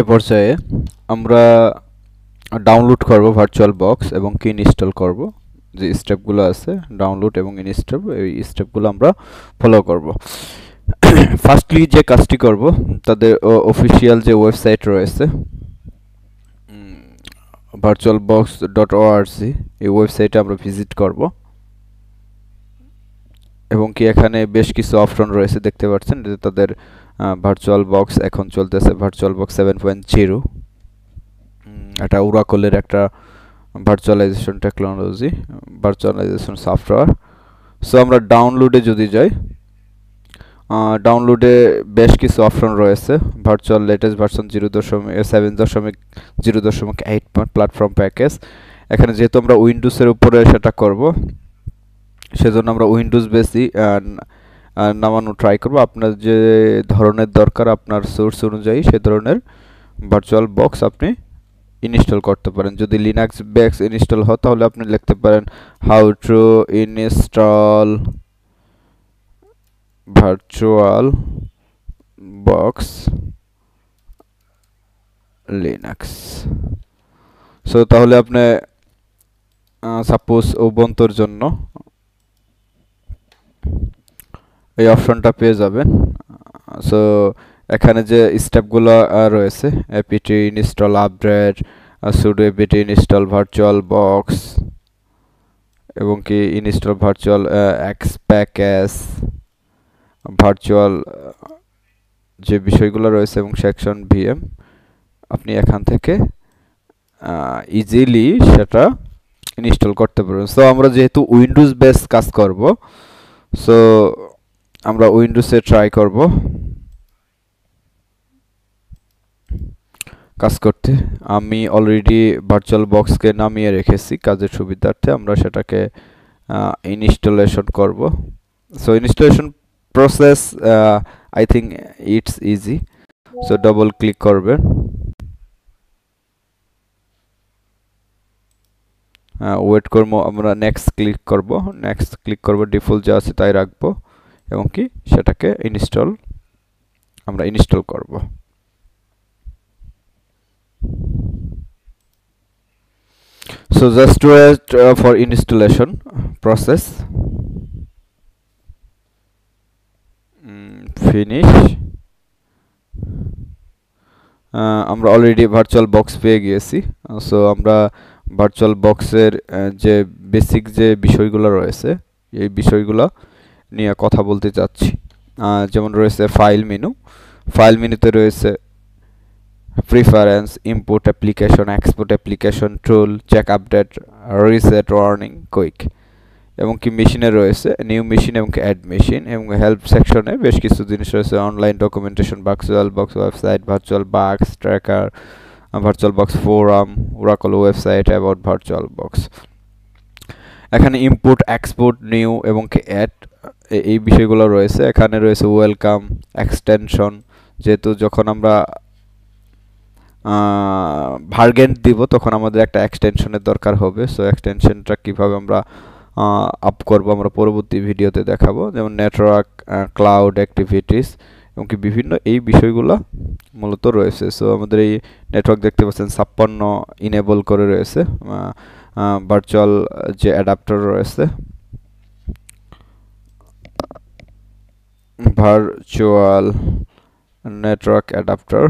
এ পর্যায়ে আমরা ডাউনলোড করব ভার্চুয়াল বক্স এবং কি ইনস্টল করব যে স্টেপগুলো আছে ডাউনলোড এবং ইনস্টল এই স্টেপগুলো আমরা ফলো করব ফার্স্টলি যে কাজটি করব তাদের অফিসিয়াল যে ওয়েবসাইট রয়েছে ভার্চুয়াল বক্স ডট ওআরসি এই ওয়েবসাইটে আমরা ভিজিট করব এবং কি এখানে বেশ কিছু অপশন রয়েছে দেখতে পাচ্ছেন যে তাদের ভার্চুয়াল বক্স এখন চলতেছে virtual box seven point zero এটা উরাকলের একটা virtualization technology virtualization software so আমরা ডাউনলোডে যদি যাই ডাউনলোডে বেশ কিছু অপশন রয়েছে ভার্চুয়াল লেটেস্ট ভার্সন জিরো দশমিক সেভেন দশমিক জিরো দশমিক এইট প্ল্যাটফর্ম প্যাকেজ এখানে যেহেতু আমরা উইন্ডোজের উপরে সেটা করব সেজন্য আমরা উইন্ডোজ বেসি নামানো ট্রাই করব আপনার যে ধরনের দরকার আপনার সোর্স অনুযায়ী সে ধরনের ভার্চুয়াল বক্স আপনি ইনস্টল করতে পারেন যদি লিনাক্স বেক্স ইনস্টল হয় তাহলে আপনি লিখতে পারেন how to install virtual box Linux so তাহলে আপনি সাপোজ বন্তর জন্য এই অপশনটা পেয়ে যাবেন সো এখানে যে স্টেপগুলো রয়েছে APT install update sudo APT install virtual box এবং কি install virtual X package virtual যে বিষয়গুলো রয়েছে এবং সেকশন ভিএম আপনি এখান থেকে ইজিলি সেটা ইনস্টল করতে পারবেন সো আমরা যেহেতু উইন্ডোজ বেস কাজ করব সো আমরা উইন্ডোজে ট্রাই করব কাজ করতে আমি অলরেডি ভার্চুয়াল বক্সকে নামিয়ে রেখেছি কাজের সুবিধার্থে আমরা সেটাকে ইনস্টলেশন করব so installation process I think it's easy so double click করবেন ওয়েট করবো আমরা নেক্সট ক্লিক করব নেক্সট ক্লিক করব ডিফল্ট যা আছে তাই রাখবো এবং কি সেটাকে ইনস্টল আমরা ইনস্টল করব so just wait for installation process finish আমরা অলরেডি ভার্চুয়াল বক্স পেয়ে গিয়েছি সো uh, আমরা ভার্চুয়াল বক্সের uh, যে বেসিক যে বিষয়গুলো রয়েছে এই বিষয়গুলো নিয়ে কথা বলতে যাচ্ছি যেমন রয়েছে ফাইল মেনু ফাইল মেনুতে রয়েছে preference import application export application tool check update reset warning quick এবং কি মেশিনে রয়েছে নিউ মেশিন এবং অ্যাড মেশিন এবং হেল্প সেকশনে বেশ কিছু জিনিস রয়েছে online documentation virtual box website virtual box tracker virtual box forum Oracle website about virtual box এখানে ইম্পোর্ট এক্সপোর্ট নিউ এবং কি অ্যাড এই বিষয়গুলো রয়েছে এখানে রয়েছে ওয়েলকাম এক্সটেনশন যেহেতু যখন আমরা ভার্গেন্ট দিব তখন আমাদের একটা এক্সটেনশনের দরকার হবে সো এক্সটেনশনটা কীভাবে আমরা আপ করব আমরা পরবর্তী ভিডিওতে দেখাবো যেমন নেটওয়ার্ক ক্লাউড অ্যাক্টিভিটিস এবং কি বিভিন্ন এই বিষয়গুলো মূলত রয়েছে সো আমাদের এই নেটওয়ার্ক দেখতে পাচ্ছেন ছাপ্পান্ন ইনেবল করে রয়েছে ভার্চুয়াল যে অ্যাডাপ্টার রয়েছে virtual network adapter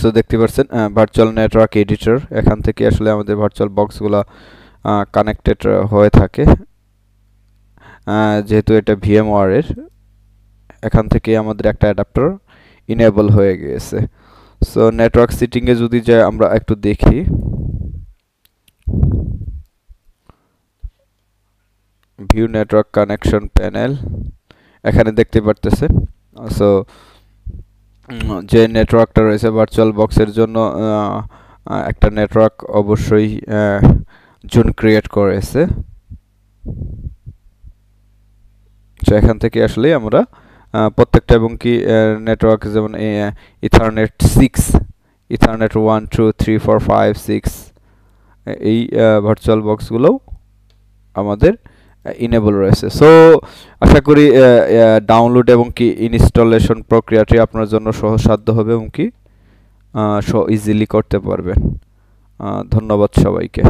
সো দেখতে পাচ্ছেন ভার্চুয়াল নেটওয়ার্ক এডিটর এখান থেকে আসলে আমাদের ভার্চুয়াল বক্সগুলো কানেক্টেড হয়ে থাকে যেহেতু এটা ভিএমওয়ারের এখান থেকে আমাদের একটা অ্যাডাপ্টার ইনেবল হয়ে গিয়েছে সো নেটওয়ার্ক সিটিংয়ে যদি যাই আমরা একটু দেখি ভিউ নেটওয়ার্ক কানেকশন প্যানেল এখানে দেখতে পারতেছে সো যে নেটওয়ার্কটা রয়েছে ভার্চুয়াল বক্সের জন্য একটা নেটওয়ার্ক অবশ্যই জুন ক্রিয়েট করেছে তো এখান থেকে আসলে আমরা প্রত্যেকটা এবং কি নেটওয়ার্ক যেমন ethernet six ethernet one two three four five six এই ভার্চুয়াল বক্সগুলোও আমাদের ইনেবল রয়েছে সো আশা করি ডাউনলোড এবং কি ইনস্টলেশন প্রক্রিয়াটি আপনার জন্য সহসাধ্য হবে এবং কি ইজিলি করতে পারবেন ধন্যবাদ সবাইকে